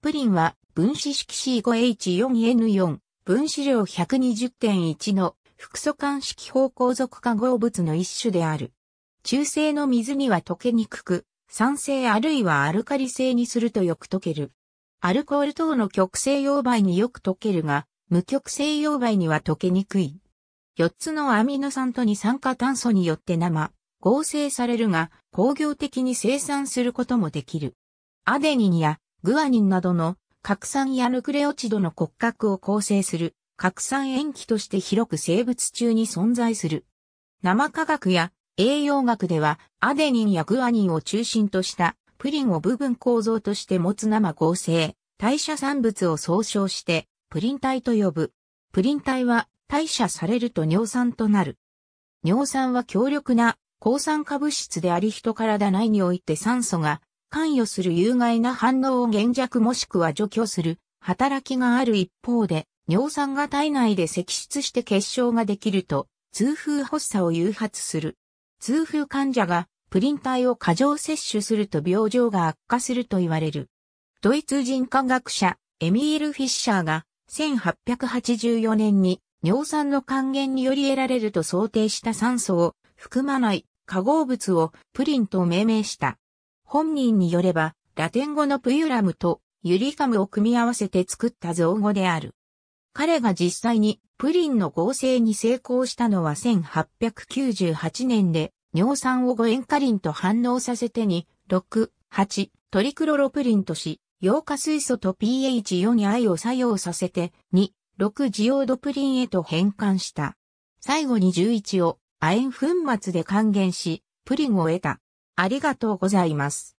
プリンは分子式 C5H4N4 分子量120.1の複素間式方向属化合物の一種である。中性の水には溶けにくく、酸性あるいはアルカリ性にするとよく溶ける。アルコール等の極性溶媒によく溶けるが、無極性溶媒には溶けにくい。4つのアミノ酸と二酸化炭素によって生、合成されるが、工業的に生産することもできる。アデニンやグアニンなどの核酸やヌクレオチドの骨格を構成する核酸塩基として広く生物中に存在する。生化学や栄養学ではアデニンやグアニンを中心としたプリンを部分構造として持つ生合成、代謝産物を総称してプリン体と呼ぶ。プリン体は代謝されると尿酸となる。尿酸は強力な抗酸化物質であり人体内において酸素が関与する有害な反応を減弱もしくは除去する働きがある一方で、尿酸が体内で積出して結晶ができると、痛風発作を誘発する。痛風患者がプリン体を過剰摂取すると病状が悪化すると言われる。ドイツ人科学者エミール・フィッシャーが1884年に尿酸の還元により得られると想定した酸素を含まない化合物をプリンと命名した。本人によれば、ラテン語のプユラムとユリカムを組み合わせて作った造語である。彼が実際にプリンの合成に成功したのは1898年で、尿酸を五塩化リンと反応させてに、6、8、トリクロロプリンとし、溶化水素と pH4 に愛を作用させて、2、6ジオードプリンへと変換した。最後に11を亜鉛粉末で還元し、プリンを得た。ありがとうございます。